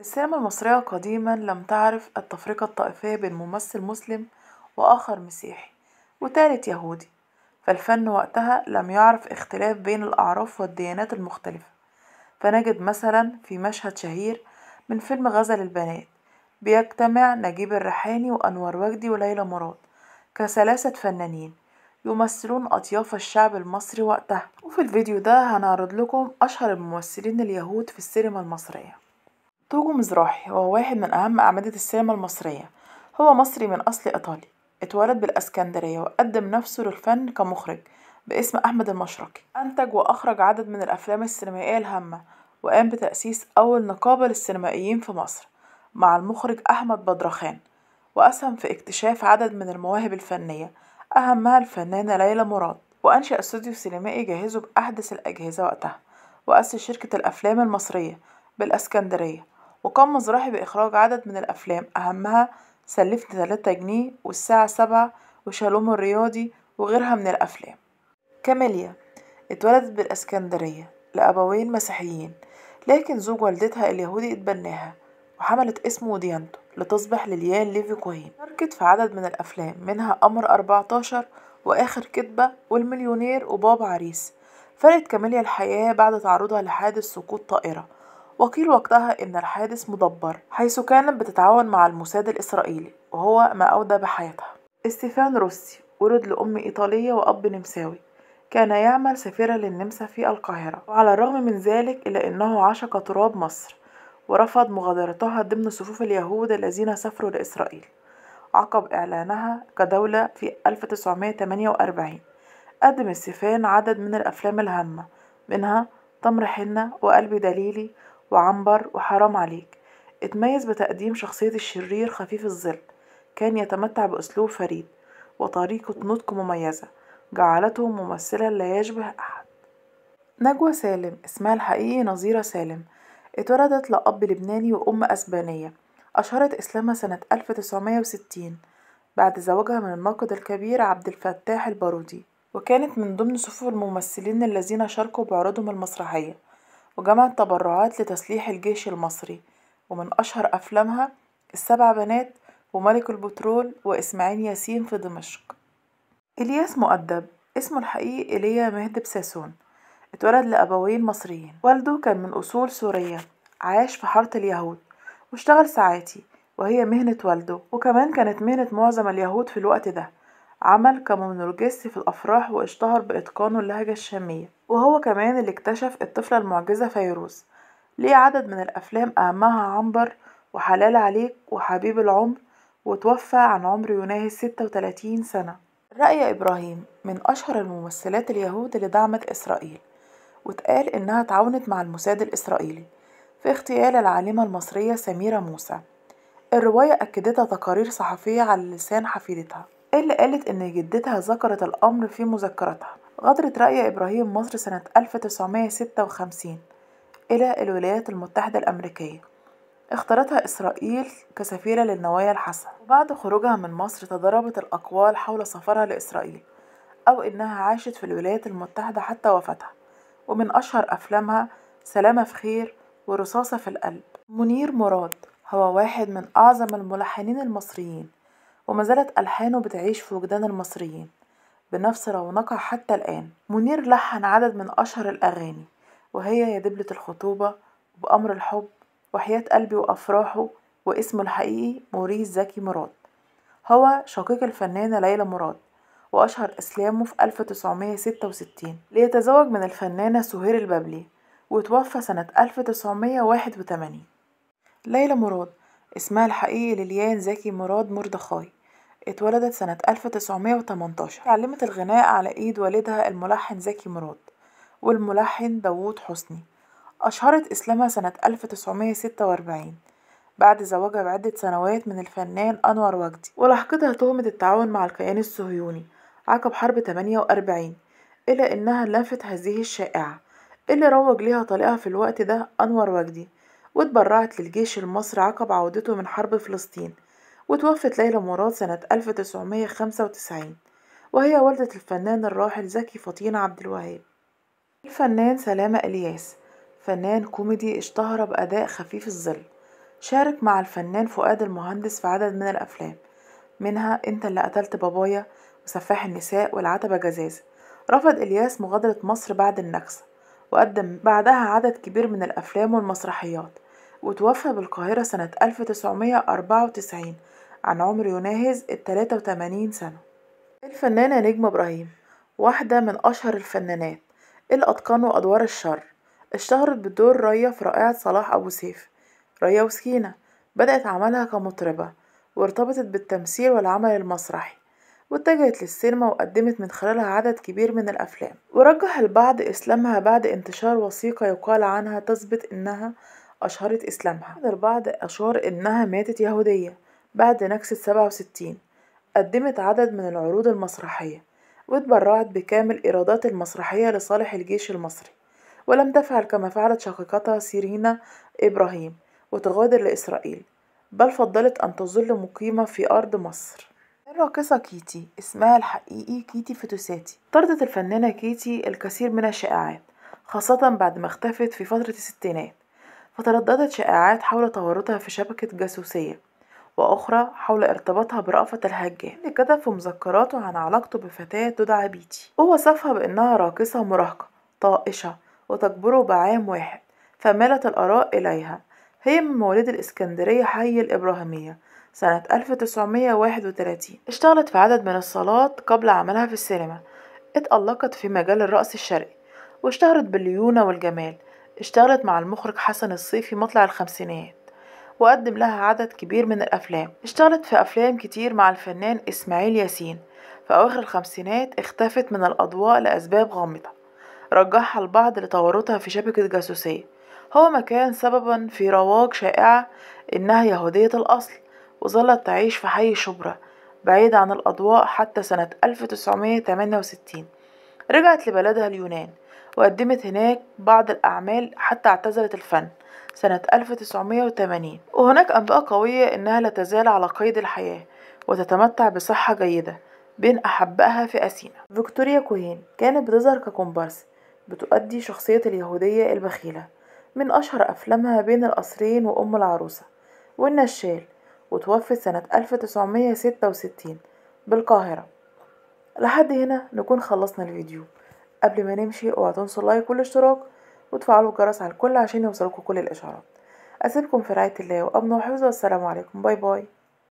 السينما المصرية قديما لم تعرف التفرقة الطائفية بين ممثل مسلم وآخر مسيحي وتالت يهودي فالفن وقتها لم يعرف اختلاف بين الأعراف والديانات المختلفة فنجد مثلا في مشهد شهير من فيلم غزل البنات بيجتمع نجيب الريحاني وأنور وجدي وليلى مراد كثلاثة فنانين يمثلون أطياف الشعب المصري وقتها وفي الفيديو ده هنعرض لكم أشهر الممثلين اليهود في السينما المصرية توجو مزراحي هو واحد من أهم أعمدة السينما المصرية هو مصري من أصل إيطالي اتولد بالأسكندرية وقدم نفسه للفن كمخرج باسم أحمد المشرقي أنتج وأخرج عدد من الأفلام السينمائية الهامة وقام بتأسيس أول نقابة للسينمائيين في مصر مع المخرج أحمد بدرخان وأسهم في اكتشاف عدد من المواهب الفنية أهمها الفنانة ليلى مراد وأنشأ استوديو سينمائي جاهزه بأحدث الأجهزة وقتها وأسس شركة الأفلام المصرية بالأسكندرية وقام مزرحي بإخراج عدد من الأفلام أهمها سلفني تلاتة جنيه والساعة سبعة وشالوم الرياضي وغيرها من الأفلام كاميليا اتولدت بالإسكندرية لأبوين مسيحيين لكن زوج والدتها اليهودي اتبناها وحملت اسمه وديانته لتصبح لليان ليفي كوهين شاركت في عدد من الأفلام منها أمر 14 وآخر كتبة والمليونير وبابا عريس فرقت كاميليا الحياة بعد تعرضها لحادث سقوط طائرة وقيل وقتها إن الحادث مدبر حيث كانت بتتعاون مع الموساد الإسرائيلي وهو ما أودى بحياتها استيفان روسي ولد لأم إيطالية وأب نمساوي كان يعمل سفيرا للنمسا في القاهرة وعلى الرغم من ذلك إلا أنه عشق تراب مصر ورفض مغادرتها ضمن صفوف اليهود الذين سافروا لإسرائيل عقب إعلانها كدولة في 1948 قدم السفان عدد من الأفلام الهامة منها تمر حنة وقلبي دليلي وعنبر وحرام عليك اتميز بتقديم شخصية الشرير خفيف الظل كان يتمتع بأسلوب فريد وطريقة نطق مميزة جعلته ممثلا لا يشبه أحد نجوى سالم اسمها الحقيقي نظيرة سالم اتولدت لأب لبناني وأم أسبانية أشهرت إسلامها سنة 1960 بعد زواجها من الناقد الكبير عبد الفتاح البارودي وكانت من ضمن صفوف الممثلين الذين شاركوا بعروضهم المسرحية وجمعت تبرعات لتسليح الجيش المصري ومن أشهر أفلامها السبع بنات وملك البترول وإسماعيل ياسين في دمشق إلياس مؤدب اسمه الحقيقي إيليا مهد بساسون اتولد لأبوين مصريين والده كان من أصول سورية عاش في حارة اليهود واشتغل ساعاتي وهي مهنة والده وكمان كانت مهنة معظم اليهود في الوقت ده عمل كمونولوجيست في الأفراح واشتهر بإتقانه اللهجة الشامية وهو كمان اللي اكتشف الطفلة المعجزة فيروز ليه عدد من الأفلام أهمها عنبر وحلال عليك وحبيب العمر وتوفى عن عمر يناهز 36 سنة رأي إبراهيم من أشهر الممثلات اليهود اللي دعمت إسرائيل وتقال إنها تعاونت مع الموساد الإسرائيلي في اغتيال العالمة المصرية سميرة موسى الرواية أكدتها تقارير صحفية على لسان حفيدتها اللي قالت إن جدتها ذكرت الأمر في مذكرتها غادرت رأي إبراهيم مصر سنة 1956 إلى الولايات المتحدة الأمريكية اختارتها إسرائيل كسفيرة للنوايا الحسنة وبعد خروجها من مصر تضاربت الأقوال حول سفرها لإسرائيل أو إنها عاشت في الولايات المتحدة حتى وفاتها ومن أشهر أفلامها سلامة في خير ورصاصة في القلب منير مراد هو واحد من أعظم الملحنين المصريين وما زالت ألحانه بتعيش في وجدان المصريين بنفس رونقها حتى الآن منير لحن عدد من أشهر الأغاني وهي يا دبلة الخطوبة وبأمر الحب وحياة قلبي وأفراحه واسمه الحقيقي موريس زكي مراد هو شقيق الفنانة ليلى مراد وأشهر إسلامه في 1966 ليتزوج من الفنانة سهير البابلي وتوفى سنة 1981 ليلى مراد اسمها الحقيقي لليان زكي مراد مردخاي اتولدت سنة 1918 علمت الغناء على إيد والدها الملحن زكي مراد والملحن داوود حسني أشهرت إسلامها سنة 1946 بعد زواجها بعدة سنوات من الفنان أنور وجدي ولحقتها تهمة التعاون مع الكيان الصهيوني عقب حرب 48 إلى إنها لفت هذه الشائعة اللي روج ليها طليقها في الوقت ده أنور وجدي واتبرعت للجيش المصري عقب عودته من حرب فلسطين وتوفت ليلى مراد سنة 1995 وهي والدة الفنان الراحل زكي فطين عبد الوهاب الفنان سلامة إلياس فنان كوميدي اشتهر بأداء خفيف الظل شارك مع الفنان فؤاد المهندس في عدد من الأفلام منها أنت اللي قتلت بابايا وسفاح النساء والعتبة جزازة رفض إلياس مغادرة مصر بعد النكسة وقدم بعدها عدد كبير من الأفلام والمسرحيات وتوفى بالقاهرة سنة 1994 عن عمر يناهز التلاتة وتمانين سنة الفنانة نجمة إبراهيم واحدة من أشهر الفنانات الأتقان وأدوار الشر اشتهرت بدور ريا في رائعة صلاح أبو سيف ريا وسكينة بدأت عملها كمطربة وارتبطت بالتمثيل والعمل المسرحي واتجهت للسينما وقدمت من خلالها عدد كبير من الأفلام ورجح البعض إسلامها بعد انتشار وثيقة يقال عنها تثبت إنها أشهرت إسلامها البعض أشار إنها ماتت يهودية بعد نكسة سبعة وستين قدمت عدد من العروض المسرحية واتبرعت بكامل إيرادات المسرحية لصالح الجيش المصري ولم تفعل كما فعلت شقيقتها سيرينا إبراهيم وتغادر لإسرائيل بل فضلت أن تظل مقيمة في أرض مصر الراقصة كيتي اسمها الحقيقي كيتي فتوساتي طردت الفنانة كيتي الكثير من الشائعات خاصة بعد ما اختفت في فترة الستينات فترددت شائعات حول تورطها في شبكة جاسوسية وأخرى حول ارتباطها برأفت الهجان كتب في مذكراته عن علاقته بفتاة تدعى بيتي ووصفها بأنها راقصة مراهقة طائشة وتكبره بعام واحد فمالت الآراء إليها هي من مواليد الإسكندرية حي الإبراهيمية سنة 1931 اشتغلت في عدد من الصالات قبل عملها في السينما اتألقت في مجال الرقص الشرقي واشتهرت بالليونة والجمال اشتغلت مع المخرج حسن الصيفي مطلع الخمسينيات وقدم لها عدد كبير من الأفلام اشتغلت في أفلام كتير مع الفنان إسماعيل ياسين في أواخر الخمسينات اختفت من الأضواء لأسباب غامضة رجحها البعض لتورطها في شبكة جاسوسية هو ما كان سببا في رواج شائعة إنها يهودية الأصل وظلت تعيش في حي شبرا بعيد عن الأضواء حتى سنة 1968 رجعت لبلدها اليونان وقدمت هناك بعض الأعمال حتى اعتزلت الفن سنة 1980 وهناك أنباء قوية إنها لا تزال على قيد الحياة وتتمتع بصحة جيدة بين أحبائها في أثينا فيكتوريا كوهين كانت بتظهر ككومبارس بتؤدي شخصية اليهودية البخيلة من أشهر أفلامها بين القصرين وأم العروسة والنشال وتوفت سنة 1966 بالقاهرة لحد هنا نكون خلصنا الفيديو قبل ما نمشي اوعوا تنسوا اللايك والاشتراك وتفعلوا الجرس على الكل عشان يوصلكوا كل الاشعارات اسيبكم في رعايه الله وابنوا حفظه والسلام عليكم باي باي